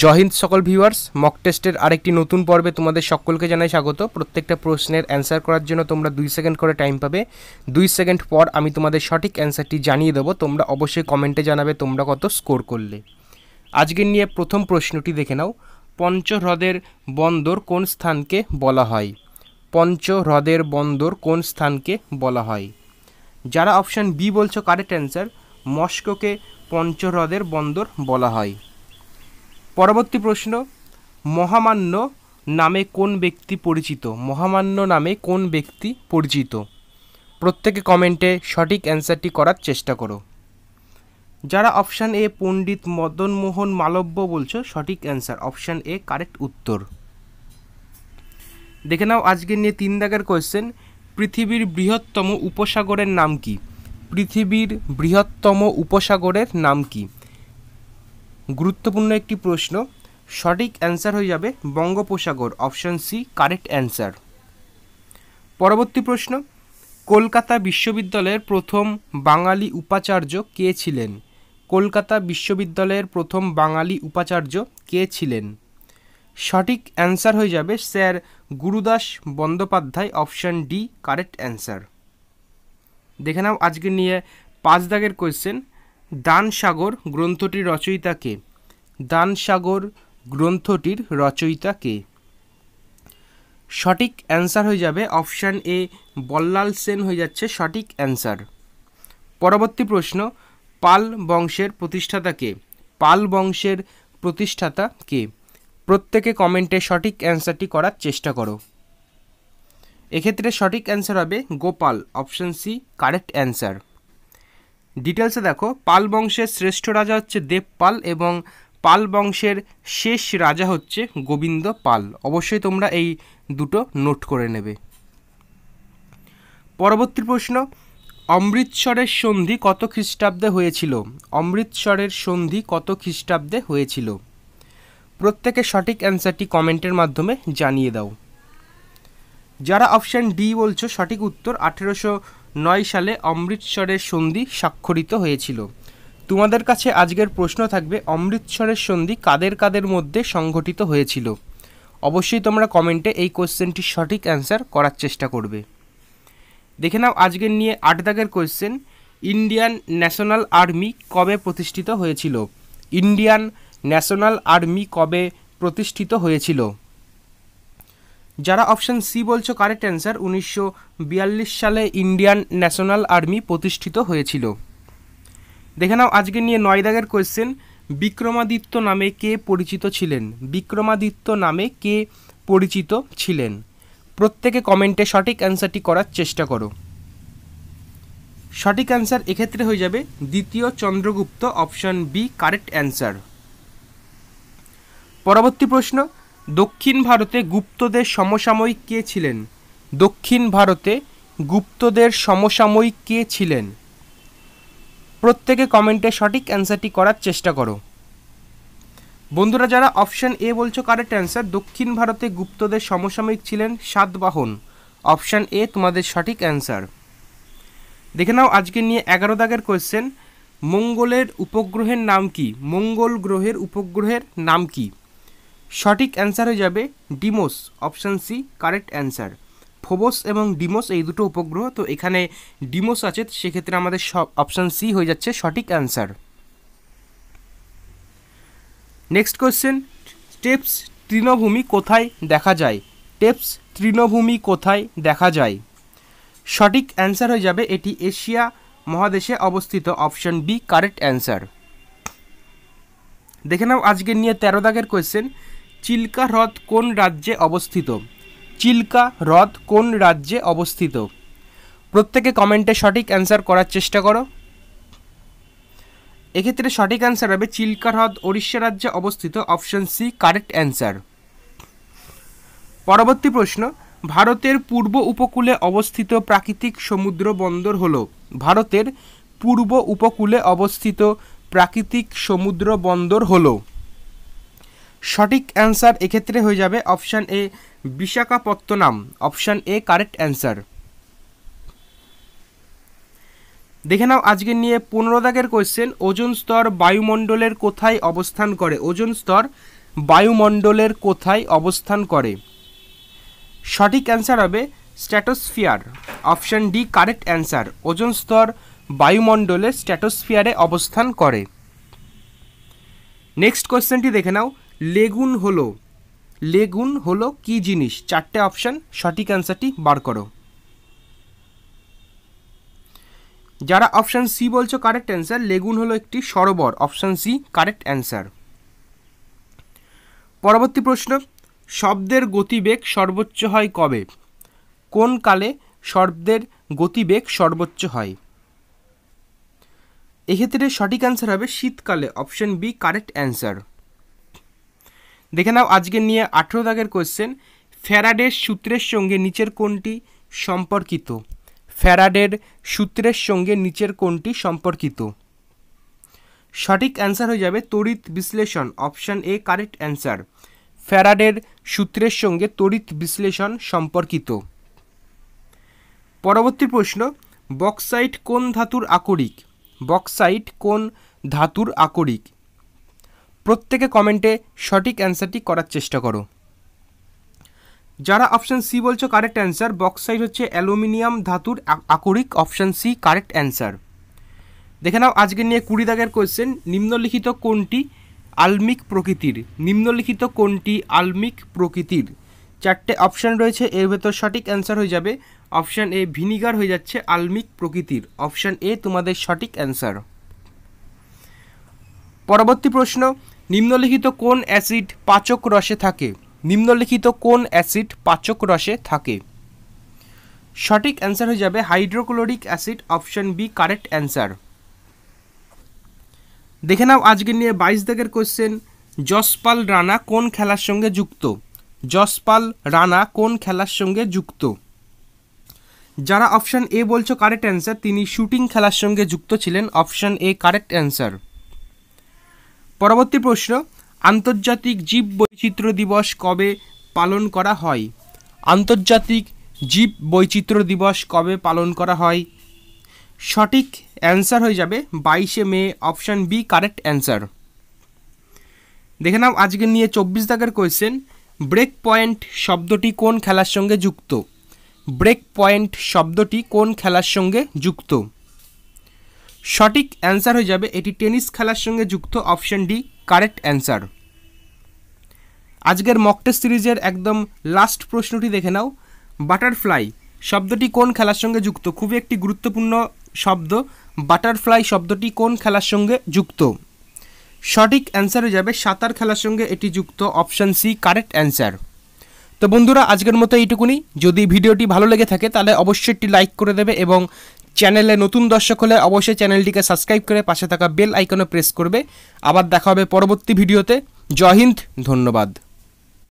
জহিন্দ সকল viewers mock টেস্টের আরেকটি নতুন পর্বে তোমাদের সকলকে জানাই স্বাগত প্রত্যেকটা প্রশ্নের অ্যান্সার করার জন্য তোমরা দুই সেকেন্ড করে টাইম পাবে দুই সেকেন্ড পর আমি তোমাদের সঠিক অ্যান্সারটি জানিয়ে দেবো তোমরা অবশ্যই কমেন্টে জানাবে তোমরা কত স্কোর করলে আজকের নিয়ে প্রথম প্রশ্নটি দেখে নাও পঞ্চহ্রদের বন্দর কোন স্থানকে বলা হয় পঞ্চহ্রদের বন্দর কোন স্থানকে বলা হয় যারা অপশান বি বলছো কারেক্ট অ্যান্সার মস্কোকে পঞ্চহ্রদের বন্দর বলা হয় পরবর্তী প্রশ্ন মহামান্য নামে কোন ব্যক্তি পরিচিত মহামান্য নামে কোন ব্যক্তি পরিচিত প্রত্যেকে কমেন্টে সঠিক অ্যান্সারটি করার চেষ্টা করো যারা অপশান এ পণ্ডিত মদনমোহন মালব্য বলছো সঠিক অ্যান্সার অপশান এ কারেক্ট উত্তর দেখে নাও আজকে নিয়ে তিন দাগের কোয়েশ্চেন পৃথিবীর বৃহত্তম উপসাগরের নাম কি পৃথিবীর বৃহত্তম উপসাগরের নাম কী গুরুত্বপূর্ণ একটি প্রশ্ন সঠিক অ্যান্সার হয়ে যাবে বঙ্গোপসাগর অপশান সি কারেক্ট অ্যান্সার পরবর্তী প্রশ্ন কলকাতা বিশ্ববিদ্যালয়ের প্রথম বাঙালি উপাচার্য কে ছিলেন কলকাতা বিশ্ববিদ্যালয়ের প্রথম বাঙালি উপাচার্য কে ছিলেন সঠিক অ্যান্সার হয়ে যাবে sir Gurudas Bandyopadhyay option D correct answer দেখে নাও আজকে নিয়ে পাঁচ দাগের কোয়েশ্চেন দানসাগর গ্রন্থটির রচয়িতা কে দানসাগর গ্রন্থটির রচয়িতা কে সঠিক অ্যান্সার হয়ে যাবে অপশান এ বল্লাল সেন হয়ে যাচ্ছে সঠিক অ্যান্সার পরবর্তী প্রশ্ন পাল বংশের প্রতিষ্ঠাতা কে পাল বংশের প্রতিষ্ঠাতা কে প্রত্যেকে কমেন্টে সঠিক অ্যান্সারটি করার চেষ্টা করো এক্ষেত্রে সঠিক অ্যান্সার হবে Gopal option C correct answer ডিটেলসে দেখো পাল বংশের শ্রেষ্ঠ রাজা হচ্ছে দেবপাল এবং পাল বংশের শেষ রাজা হচ্ছে গোবিন্দ পাল অবশ্যই তোমরা এই দুটো নোট করে নেবে পরবর্তী প্রশ্ন অমৃতসরের সন্ধি কত খ্রিস্টাব্দে হয়েছিল অমৃতসরের সন্ধি কত খ্রিস্টাব্দে হয়েছিল প্রত্যেকে সঠিক অ্যান্সারটি কমেন্টের মাধ্যমে জানিয়ে দাও যারা অপশান ডি বলছো সঠিক উত্তর আঠেরোশো নয় সালে অমৃতসরের সন্ধি স্বাক্ষরিত হয়েছিল তোমাদের কাছে আজকের প্রশ্ন থাকবে অমৃতসরের সন্ধি কাদের কাদের মধ্যে সংঘটিত হয়েছিল অবশ্যই তোমরা কমেন্টে এই কোয়েশ্চেনটি সঠিক অ্যান্সার করার চেষ্টা করবে দেখে নাও আজকের নিয়ে আট দাগের কোয়েশ্চেন ইন্ডিয়ান ন্যাশনাল আর্মি কবে প্রতিষ্ঠিত হয়েছিল ইন্ডিয়ান ন্যাশনাল আর্মি কবে প্রতিষ্ঠিত হয়েছিল যারা অপশান সি বলছো কারেক্ট অ্যান্সার উনিশশো সালে ইন্ডিয়ান ন্যাশনাল আর্মি প্রতিষ্ঠিত হয়েছিল দেখে নাও আজকে নিয়ে নয় দাগের কোয়েশ্চেন বিক্রমাদিত্য নামে কে পরিচিত ছিলেন বিক্রমাদিত্য নামে কে পরিচিত ছিলেন প্রত্যেকে কমেন্টে সঠিক অ্যান্সারটি করার চেষ্টা করো সঠিক অ্যান্সার এক্ষেত্রে হয়ে যাবে দ্বিতীয় Chandragupta option B correct answer পরবর্তী প্রশ্ন দক্ষিণ ভারতে গুপ্তদের সমসাময়িক কে ছিলেন দক্ষিণ ভারতে গুপ্তদের সমসাময়িক কে ছিলেন প্রত্যেকে কমেন্টে সঠিক অ্যান্সারটি করার চেষ্টা করো বন্ধুরা যারা অপশান এ বলছো কারেক্ট অ্যান্সার দক্ষিণ ভারতে গুপ্তদের সমসাময়িক ছিলেন সাতবাহন অপশান এ তোমাদের সঠিক অ্যান্সার দেখে নাও আজকে নিয়ে এগারো দাগের কোয়েশ্চেন মঙ্গলের উপগ্রহের নাম কি মঙ্গল গ্রহের উপগ্রহের নাম কী সঠিক অ্যান্সার হয়ে যাবে Deimos option C correct answer Phobos এবং ডিমোস এই দুটো উপগ্রহ তো এখানে ডিমোস আছে সেক্ষেত্রে আমাদের অপশান সি হয়ে যাচ্ছে সঠিক অ্যান্সার নেক্সট কোয়েশ্চেন টেপস তৃণভূমি কোথায় দেখা যায় টেপস তৃণভূমি কোথায় দেখা যায় সঠিক অ্যান্সার হয়ে যাবে এটি এশিয়া মহাদেশে অবস্থিত অপশান বি কারেক্ট অ্যান্সার দেখে নাও আজকে নিয়ে তেরো দাগের কোয়েশ্চেন চিল্কা হ্রদ কোন রাজ্যে অবস্থিত চিল্কা হ্রদ কোন রাজ্যে অবস্থিত প্রত্যেকে কমেন্টে সঠিক অ্যান্সার করার চেষ্টা করো এক্ষেত্রে সঠিক অ্যান্সার হবে চিল্কা হ্রদ উড়িষ্যা রাজ্যে অবস্থিত অপশন সি কারেক্ট অ্যান্সার পরবর্তী প্রশ্ন ভারতের পূর্ব উপকূলে অবস্থিত প্রাকৃতিক সমুদ্র বন্দর হল ভারতের পূর্ব উপকূলে অবস্থিত প্রাকৃতিক সমুদ্র বন্দর হলো সঠিক অ্যান্সার এক্ষেত্রে হয়ে যাবে option A Visakhapatnam option A correct answer দেখে নাও আজকে নিয়ে পনেরো দাগের কোয়েশ্চেন ওজন স্তর বায়ুমণ্ডলের কোথায় অবস্থান করে ওজন স্তর বায়ুমণ্ডলের কোথায় অবস্থান করে সঠিক অ্যান্সার হবে stratosphere option D correct answer ozone স্তর বায়ুমণ্ডলে স্ট্যাটোসফিয়ারে অবস্থান করে নেক্সট কোয়েশ্চেনটি দেখে নাও লেগুন হলো লেগুন হলো কি জিনিস চারটে অপশান সঠিক অ্যান্সারটি বার করো যারা অপশান সি বলছো কারেক্ট অ্যান্সার লেগুন হলো একটি সরোবর অপশান সি কারেক্ট অ্যান্সার পরবর্তী প্রশ্ন শব্দের গতিবেগ সর্বোচ্চ হয় কবে কোন কালে শব্দের গতিবেগ সর্বোচ্চ হয় এক্ষেত্রে সঠিক অ্যান্সার হবে শীতকালে অপশান বি কারেক্ট অ্যান্সার দেখে নাও আজকে নিয়ে আঠেরো দাগের কোয়েশ্চেন ফ্যারাডের সূত্রের সঙ্গে নিচের কোনটি সম্পর্কিত ফ্যারাডের সূত্রের সঙ্গে নিচের কোনটি সম্পর্কিত সঠিক অ্যান্সার হয়ে যাবে তড়িৎ বিশ্লেষণ অপশান এ কারেক্ট অ্যান্সার ফ্যারাডের সূত্রের সঙ্গে তড়িৎ বিশ্লেষণ সম্পর্কিত পরবর্তী প্রশ্ন বক্সাইট কোন ধাতুর আকরিক বক্সাইট কোন ধাতুর আকরিক প্রত্যেকে কমেন্টে সঠিক অ্যান্সারটি করার চেষ্টা করো যারা অপশান সি বলছো কারেক্ট অ্যান্সার বক্সাইড হচ্ছে অ্যালুমিনিয়াম ধাতুর আকরিক অপশান সি কারেক্ট অ্যান্সার দেখে নাও আজকে নিয়ে কুড়ি দাগের কোয়েশ্চেন নিম্নলিখিত কোনটি আলমিক প্রকৃতির নিম্নলিখিত কোনটি আলমিক প্রকৃতির চারটে অপশান রয়েছে এর ভেতর সঠিক অ্যান্সার হয়ে যাবে অপশান এ ভিনিগার হয়ে যাচ্ছে আলমিক প্রকৃতির অপশান এ তোমাদের সঠিক অ্যান্সার পরবর্তী প্রশ্ন নিম্নলিখিত কোন অ্যাসিড পাচক রসে থাকে নিম্নলিখিত কোন অ্যাসিড পাচক রসে থাকে সঠিক অ্যান্সার হয়ে যাবে hydrochloric acid option B correct answer দেখে নাও আজকে নিয়ে বাইশ দাগের কোয়েশ্চেন যশপাল রানা কোন খেলার সঙ্গে যুক্ত যশপাল রানা কোন খেলার সঙ্গে যুক্ত যারা অপশান এ বলছো কারেক্ট অ্যান্সার তিনি শুটিং খেলার সঙ্গে যুক্ত ছিলেন অপশান এ কারেক্ট অ্যান্সার পরবর্তী প্রশ্ন আন্তর্জাতিক জীব বৈচিত্র্য দিবস কবে পালন করা হয় আন্তর্জাতিক জীব বৈচিত্র্য দিবস কবে পালন করা হয় সঠিক অ্যান্সার হয়ে যাবে বাইশে May option B correct answer দেখে নাও আজকে নিয়ে চব্বিশ দাগের কোয়েশ্চেন ব্রেক পয়েন্ট শব্দটি কোন খেলার সঙ্গে যুক্ত ব্রেক পয়েন্ট শব্দটি কোন খেলার সঙ্গে যুক্ত সঠিক অ্যান্সার হয়ে যাবে এটি টেনিস খেলার সঙ্গে যুক্ত অপশন ডি কারেক্ট অ্যান্সার আজকের মকটেস্ট সিরিজের একদম লাস্ট প্রশ্নটি দেখে নাও বাটারফ্লাই শব্দটি কোন খেলার সঙ্গে যুক্ত খুবই একটি গুরুত্বপূর্ণ শব্দ বাটারফ্লাই শব্দটি কোন খেলার সঙ্গে যুক্ত সঠিক অ্যান্সার হয়ে যাবে সাঁতার খেলার সঙ্গে এটি যুক্ত অপশান সি কারেক্ট অ্যান্সার তো বন্ধুরা আজকের মতো এইটুকুনি যদি ভিডিওটি ভালো লেগে থাকে তাহলে অবশ্যই একটি লাইক করে দেবে এবং চ্যানেলে নতুন দর্শক হলে অবশ্যই চ্যানেলটিকে সাবস্ক্রাইব করে পাশে থাকা বেল আইকনে প্রেস করবে আবার দেখা হবে পরবর্তী ভিডিওতে জয় হিন্দ ধন্যবাদ